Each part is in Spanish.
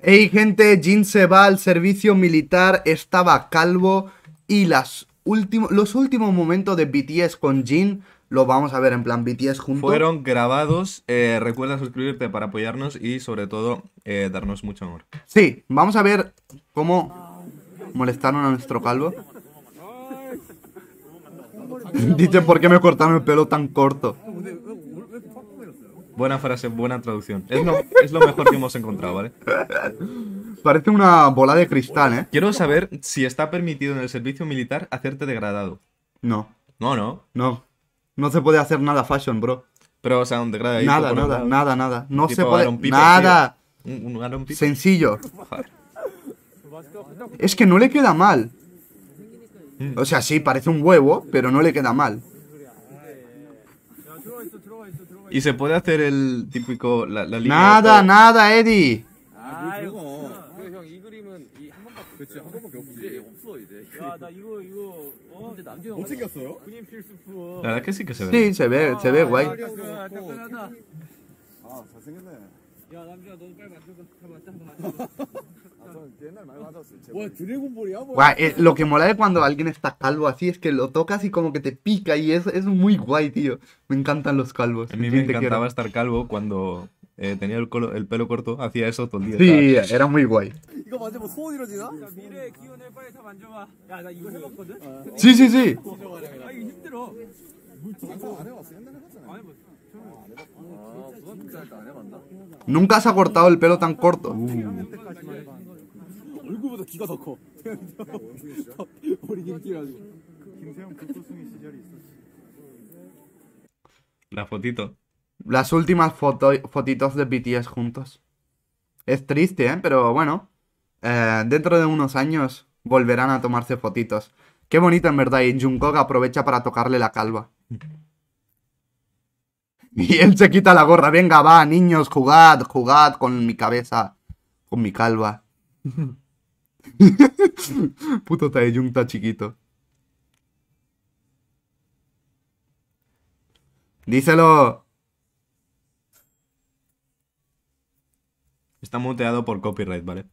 Hey gente, Jin se va al servicio militar, estaba calvo y las últimos, los últimos momentos de BTS con Jin lo vamos a ver en plan BTS juntos. Fueron grabados, eh, recuerda suscribirte para apoyarnos y sobre todo eh, darnos mucho amor. Sí, vamos a ver cómo molestaron a nuestro calvo. Dice, por qué me cortaron el pelo tan corto. Buena frase, buena traducción. Es lo, mejor que hemos encontrado, ¿vale? Parece una bola de cristal, ¿eh? Quiero saber si está permitido en el servicio militar hacerte degradado. No. No, no. No. No se puede hacer nada fashion, bro. Pero, o sea, un degradado. Nada, nada, nada, nada, nada. No se puede. nada. Un, Sencillo. Es que no le queda mal. Mm. O sea, sí, parece un huevo, pero no le queda mal. Y se puede hacer el típico. La, nada, nada, Eddie. La verdad que sí que se ve. Sí, se ve, guay lo que mola de cuando alguien está calvo así es que lo tocas y como que te pica y es, es muy guay, tío. Me encantan los calvos. A mí me encantaba estar calvo cuando tenía el, pelo corto, hacía eso todo el día. Sí, era muy guay. Sí, sí, sí. Nunca se ha cortado el pelo tan corto. La fotito. Las últimas fotitos de BTS juntos. Es triste, ¿eh? Pero bueno. Eh, dentro de unos años volverán a tomarse fotitos. Qué bonito en verdad, y Jungkook aprovecha para tocarle la calva. Y él se quita la gorra. Venga, va, niños, jugad, jugad con mi cabeza, con mi calva. Puto Taeyung chiquito. ¡Díselo! Está muteado por copyright, ¿vale?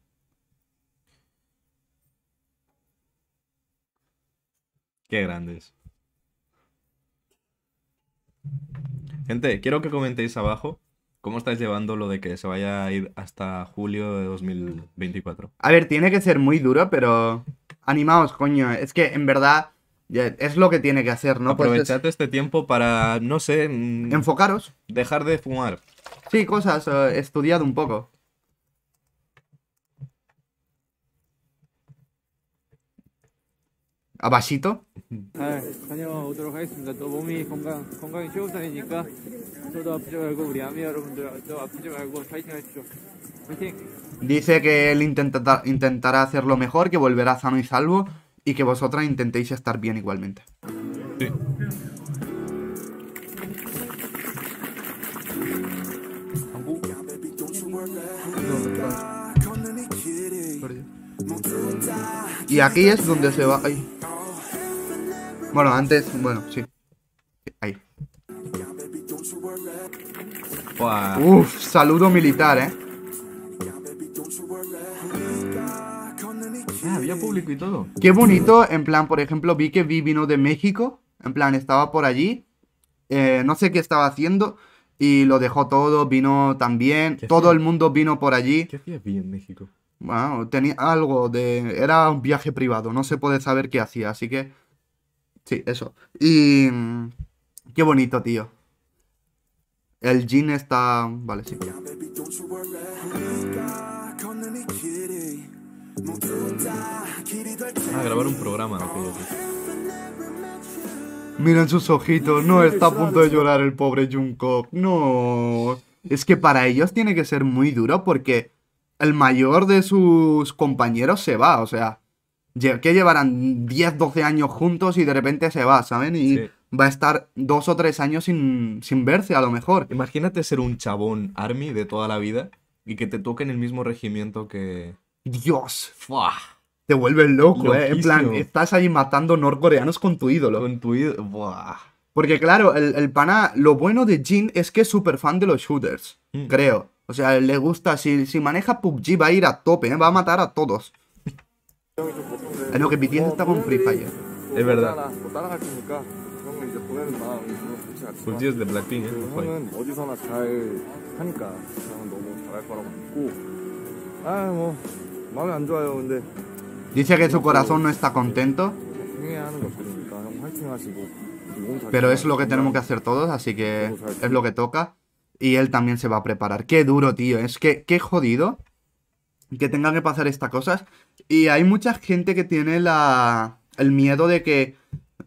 Qué grandes. Gente, quiero que comentéis abajo ¿Cómo estáis llevando lo de que se vaya a ir hasta julio de 2024? A ver, tiene que ser muy duro, pero animaos, coño. Es que en verdad es lo que tiene que hacer, ¿no? Pues Aprovechad este tiempo para, no sé... Mm, Enfocaros. Dejar de fumar. Sí, cosas. Eh, estudiad un poco. ¿A vasito? Dice que él intentará intentará hacerlo mejor, que volverá sano y salvo y que vosotras intentéis estar bien igualmente. Y aquí es donde se va... Bueno, antes, bueno, sí. Uff, Uf, saludo militar, eh. Ah, había público y todo. Qué bonito, en plan, por ejemplo, vi que Vi vino de México. En plan, estaba por allí. Eh, no sé qué estaba haciendo. Y lo dejó todo, vino también. Todo el mundo vino por allí. ¿Qué hacía Vi en México? Bueno, tenía algo de. Era un viaje privado, no se puede saber qué hacía, así que. Sí, eso. Y. Mm, qué bonito, tío. El jean está. Vale, sí. A ah, grabar un programa. Miren sus ojitos, no está a punto de llorar el pobre Jungkook, no. Es que para ellos tiene que ser muy duro porque el mayor de sus compañeros se va, o sea, que llevarán 10, 12 años juntos y de repente se va, ¿saben? Y va a estar dos o tres años sin, sin verse, a lo mejor. Imagínate ser un chabón army de toda la vida y que te toque en el mismo regimiento que... Dios. Te vuelves loco, ¿eh? En plan, estás ahí matando norcoreanos con tu ídolo. Con tu ídolo. Buah. Porque claro, el, el, pana, lo bueno de Jin es que es súper fan de los shooters, creo. O sea, le gusta, si, si maneja PUBG va a ir a tope, ¿eh? va a matar a todos. en lo que BTS está con Free Fire. Es verdad. Eh? Dice que su corazón no está contento, pero es lo que tenemos que hacer todos, así que es lo que toca. Y él también se va a preparar. Qué duro, tío. Es que, qué jodido que tengan que pasar estas cosas. Y hay mucha gente que tiene la, el miedo de que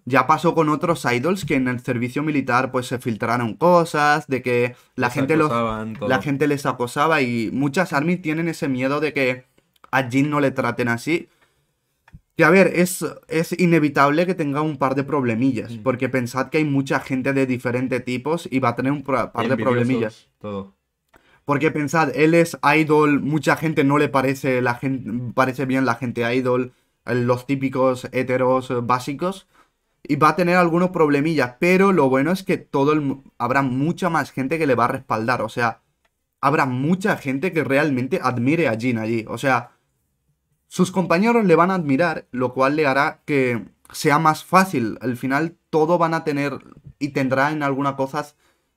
ya pasó con otros idols que en el servicio militar pues se filtraron cosas, de que la, gente, la gente les acosaba y muchas ARMY tienen ese miedo de que a Jin no le traten así. Que a ver, es, es inevitable que tenga un par de problemillas, mm. porque pensad que hay mucha gente de diferentes tipos y va a tener un par de problemillas. Todo. Porque pensad, él es idol, mucha gente no le parece, la parece bien la gente idol, eh, los típicos heteros eh, básicos y va a tener algunos problemillas, pero lo bueno es que todo habrá mucha más gente que le va a respaldar, o sea, habrá mucha gente que realmente admire a Jin allí, o sea, sus compañeros le van a admirar, lo cual le hará que sea más fácil, al final todo van a tener y tendrá en algunas cosas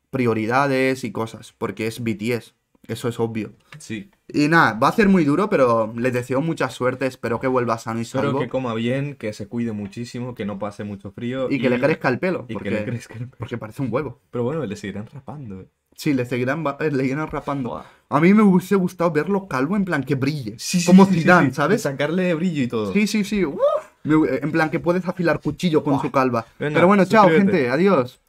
prioridades y cosas, porque es BTS eso es obvio. Sí. Y nada, va a ser muy duro, pero les deseo mucha suerte, espero que vuelva sano y salvo. Espero que coma bien, que se cuide muchísimo, que no pase mucho frío. Y, que le crezca el pelo. porque, le crezca el pelo. Porque parece un huevo. Pero bueno, le seguirán rapando. Eh. Sí, le seguirán, eh, le rapando. A mí me hubiese gustado verlo calvo en plan que brille. como sí, Zidane, ¿sabes? Sacarle brillo y todo. Sí, sí, sí. Uh, en plan que puedes afilar cuchillo con su calva. Pero bueno, chao, gente. Adiós.